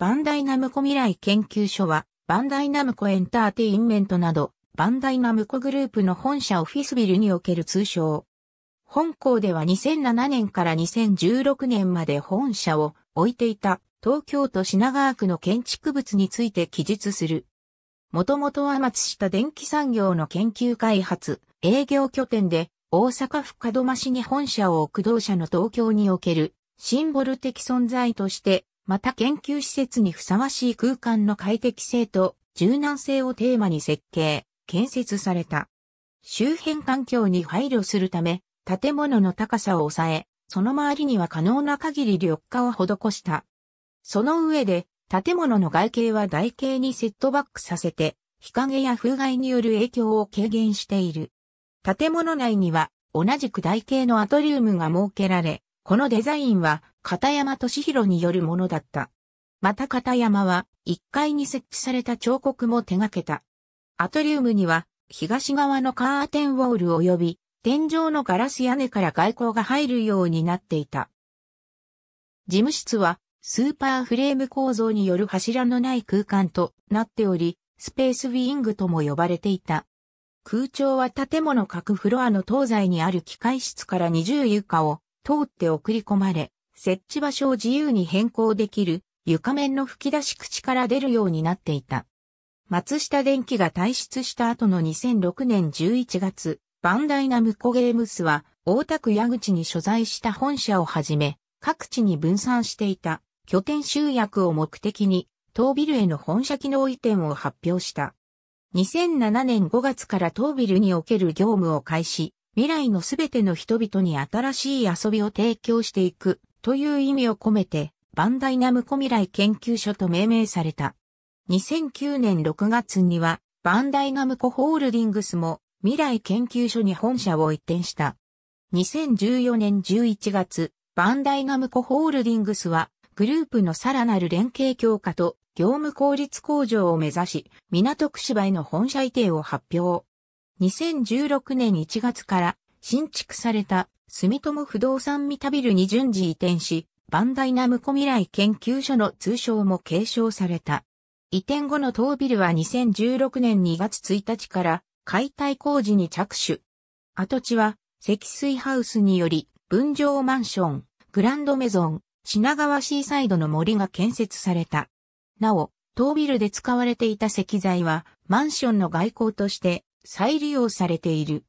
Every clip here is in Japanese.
バンダイナムコ未来研究所は、バンダイナムコエンターテインメントなど、バンダイナムコグループの本社オフィスビルにおける通称。本校では2007年から2016年まで本社を置いていた東京都品川区の建築物について記述する。もともとは松下電機産業の研究開発、営業拠点で大阪府門真市に本社を置く同社の東京におけるシンボル的存在としてまた研究施設にふさわしい空間の快適性と柔軟性をテーマに設計、建設された。周辺環境に配慮するため、建物の高さを抑え、その周りには可能な限り緑化を施した。その上で、建物の外形は台形にセットバックさせて、日陰や風害による影響を軽減している。建物内には同じく台形のアトリウムが設けられ、このデザインは片山敏弘によるものだった。また片山は1階に設置された彫刻も手掛けた。アトリウムには東側のカーテンウォール及び天井のガラス屋根から外光が入るようになっていた。事務室はスーパーフレーム構造による柱のない空間となっており、スペースウィングとも呼ばれていた。空調は建物各フロアの東西にある機械室から二重床を通って送り込まれ、設置場所を自由に変更できる床面の吹き出し口から出るようになっていた。松下電機が退出した後の2006年11月、バンダイナムコゲームスは大田区矢口に所在した本社をはじめ、各地に分散していた拠点集約を目的に、東ビルへの本社機能移転を発表した。2007年5月から東ビルにおける業務を開始、未来のすべての人々に新しい遊びを提供していくという意味を込めて、バンダイナムコ未来研究所と命名された。2009年6月には、バンダイナムコホールディングスも未来研究所に本社を移転した。2014年11月、バンダイナムコホールディングスは、グループのさらなる連携強化と業務効率向上を目指し、港区芝居の本社移転を発表。2016年1月から新築された住友不動産三田ビルに順次移転し、バンダイナムコ未来研究所の通称も継承された。移転後の当ビルは2016年2月1日から解体工事に着手。跡地は積水ハウスにより分譲マンション、グランドメゾン、品川シーサイドの森が建設された。なお、当ビルで使われていた石材はマンションの外交として再利用されている。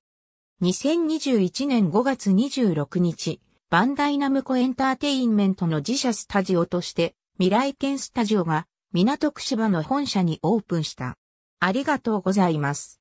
2021年5月26日、バンダイナムコエンターテインメントの自社スタジオとして、未来店スタジオが港区芝の本社にオープンした。ありがとうございます。